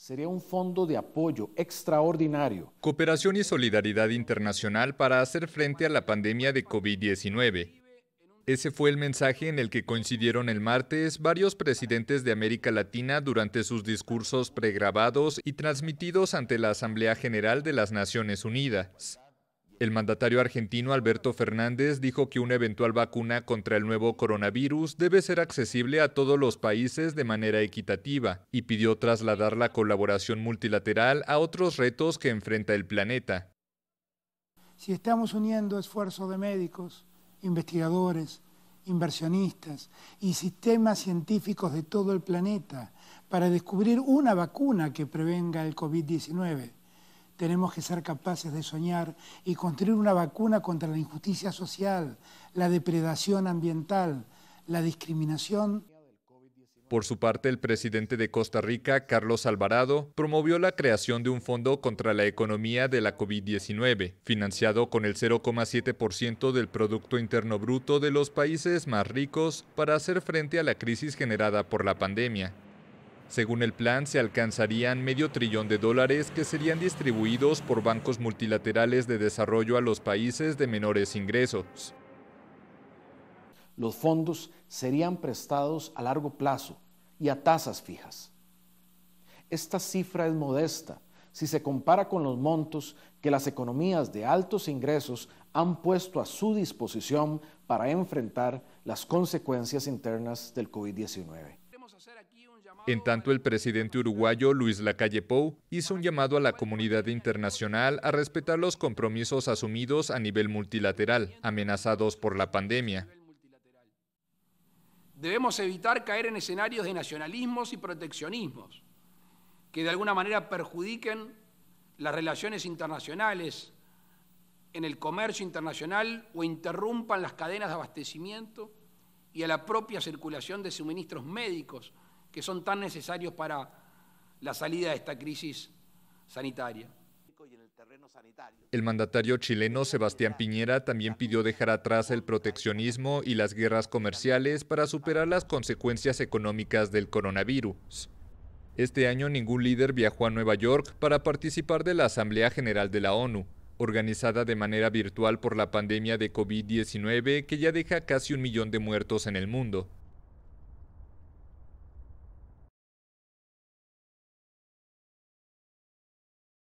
sería un fondo de apoyo extraordinario. Cooperación y solidaridad internacional para hacer frente a la pandemia de COVID-19. Ese fue el mensaje en el que coincidieron el martes varios presidentes de América Latina durante sus discursos pregrabados y transmitidos ante la Asamblea General de las Naciones Unidas. El mandatario argentino Alberto Fernández dijo que una eventual vacuna contra el nuevo coronavirus debe ser accesible a todos los países de manera equitativa y pidió trasladar la colaboración multilateral a otros retos que enfrenta el planeta. Si estamos uniendo esfuerzos de médicos, investigadores, inversionistas y sistemas científicos de todo el planeta para descubrir una vacuna que prevenga el COVID-19, tenemos que ser capaces de soñar y construir una vacuna contra la injusticia social, la depredación ambiental, la discriminación. Por su parte, el presidente de Costa Rica, Carlos Alvarado, promovió la creación de un fondo contra la economía de la COVID-19, financiado con el 0,7% del Producto Interno Bruto de los países más ricos para hacer frente a la crisis generada por la pandemia. Según el plan, se alcanzarían medio trillón de dólares que serían distribuidos por bancos multilaterales de desarrollo a los países de menores ingresos. Los fondos serían prestados a largo plazo y a tasas fijas. Esta cifra es modesta si se compara con los montos que las economías de altos ingresos han puesto a su disposición para enfrentar las consecuencias internas del COVID-19. En tanto, el presidente uruguayo Luis Lacalle Pou hizo un llamado a la comunidad internacional a respetar los compromisos asumidos a nivel multilateral, amenazados por la pandemia. Debemos evitar caer en escenarios de nacionalismos y proteccionismos que de alguna manera perjudiquen las relaciones internacionales en el comercio internacional o interrumpan las cadenas de abastecimiento y a la propia circulación de suministros médicos que son tan necesarios para la salida de esta crisis sanitaria. El mandatario chileno Sebastián Piñera también pidió dejar atrás el proteccionismo y las guerras comerciales para superar las consecuencias económicas del coronavirus. Este año ningún líder viajó a Nueva York para participar de la Asamblea General de la ONU, organizada de manera virtual por la pandemia de COVID-19 que ya deja casi un millón de muertos en el mundo.